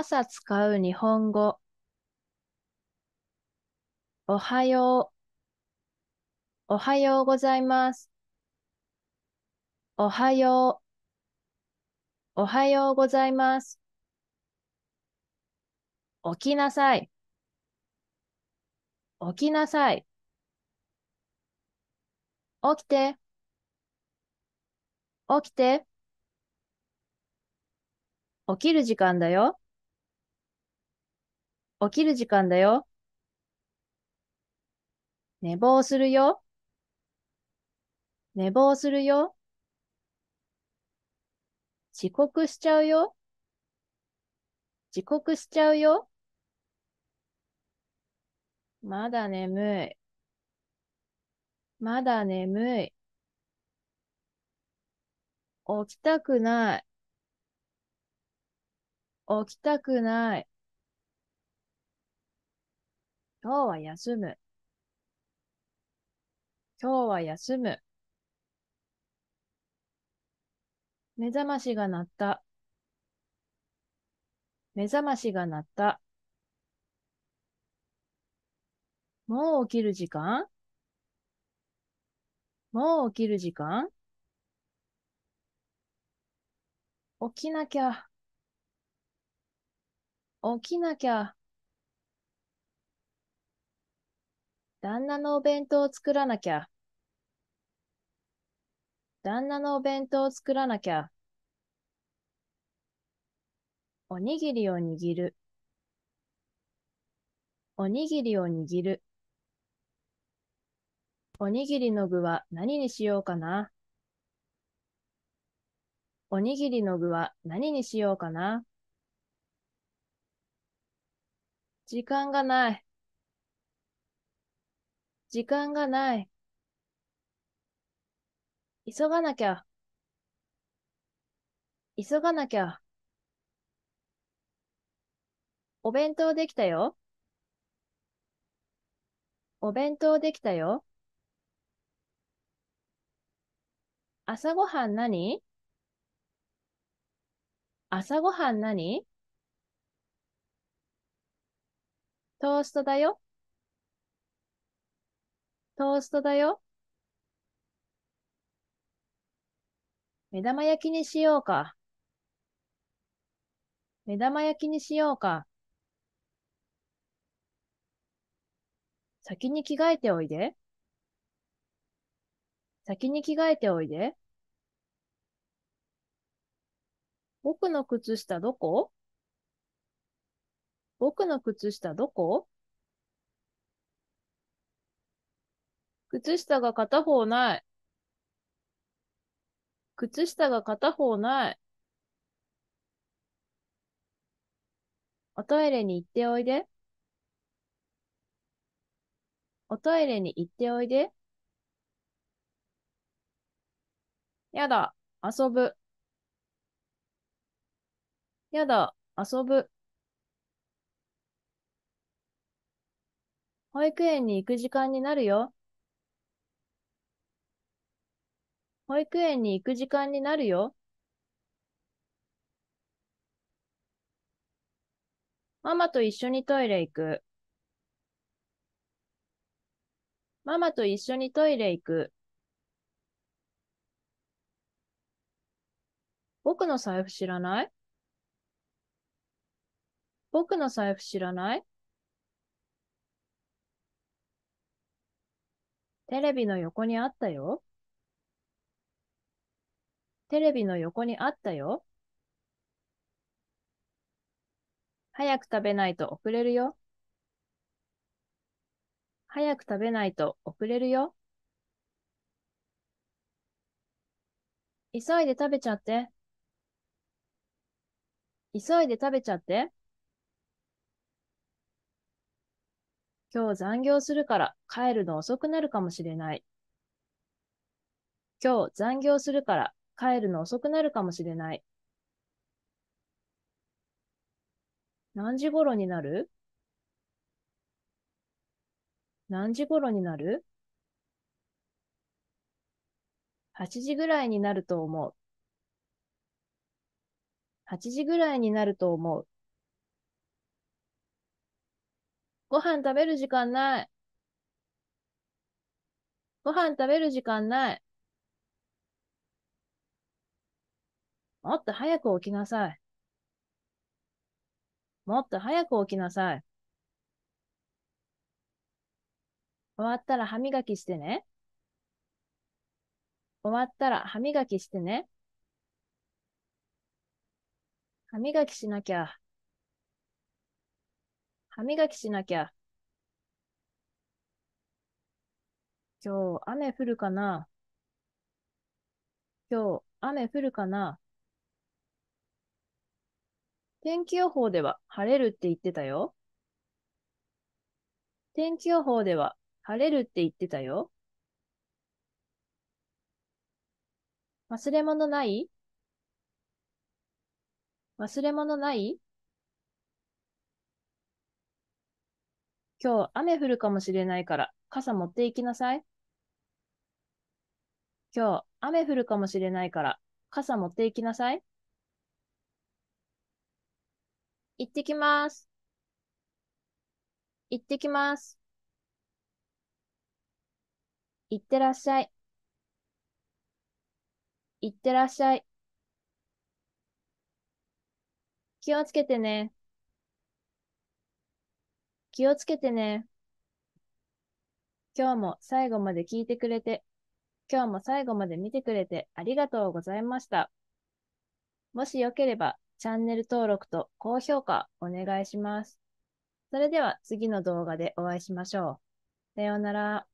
朝使う日本語。おはよう。おはようございます。おはよう。おはようございます。起きなさい。起きなさい。起きて。起きて。起きる時間だよ。起きる時間だよ。寝坊するよ。寝坊するよ。遅刻しちゃうよ。遅刻しちゃうよ。まだ眠い。まだ眠い。起きたくない。起きたくない。今日は休む。今日は休む。目覚ましが鳴った。目覚ましが鳴った。もう起きる時間もう起きる時間起きなきゃ。起きなきゃ。旦那のお弁当を作らなきゃ。旦那のお弁当を作らなきゃ。おにぎりを握る。おにぎりを握る。おにぎりの具は何にしようかな。おにぎりの具は何にしようかな。時間がない。時間がない。急がなきゃ。急がなきゃ。お弁当できたよ。お弁当できたよ。朝ごはん何朝ごはん何トーストだよ。トーストだよ。目玉焼きにしようか。目玉焼きにしようか。先に着替えておいで。先に着替えておいで。僕の靴下どこ僕の靴下どこ靴下が片方ない。靴下が片方ない。おトイレに行っておいで。おトイレに行っておいで。やだ、遊ぶ。やだ、遊ぶ。保育園に行く時間になるよ。保育園に行く時間になるよ。ママと一緒にトイレ行く。ママと一緒にトイレ行く。僕の財布知らない僕の財布知らないテレビの横にあったよ。テレビの横にあったよ。早く食べないと遅れるよ。早く食べないと遅れるよ。急いで食べちゃって。急いで食べちゃって。今日残業するから帰るの遅くなるかもしれない。今日残業するから帰るの遅くなるかもしれない。何時頃になる何時頃になる ?8 時ぐらいになると思う。8時ぐらいになると思う。ご飯食べる時間ない。ご飯食べる時間ない。もっと早く起きなさい。もっと早く起きなさい。終わったら歯磨きしてね。終わったら歯磨きしてね。歯磨きしなきゃ。歯磨きしなきゃ。今日雨降るかな今日雨降るかな天気予報では晴れるって言ってたよ。天気予報では晴れるって言ってたよ。忘れ物ない忘れ物ない今日雨降るかもしれないから傘持って行きなさい。今日雨降るかもしれないから傘持って行きなさい。行ってきます。行ってきます。行ってらっしゃい。行ってらっしゃい。気をつけてね。気をつけてね。今日も最後まで聞いてくれて、今日も最後まで見てくれてありがとうございました。もしよければチャンネル登録と高評価お願いします。それでは次の動画でお会いしましょう。さようなら。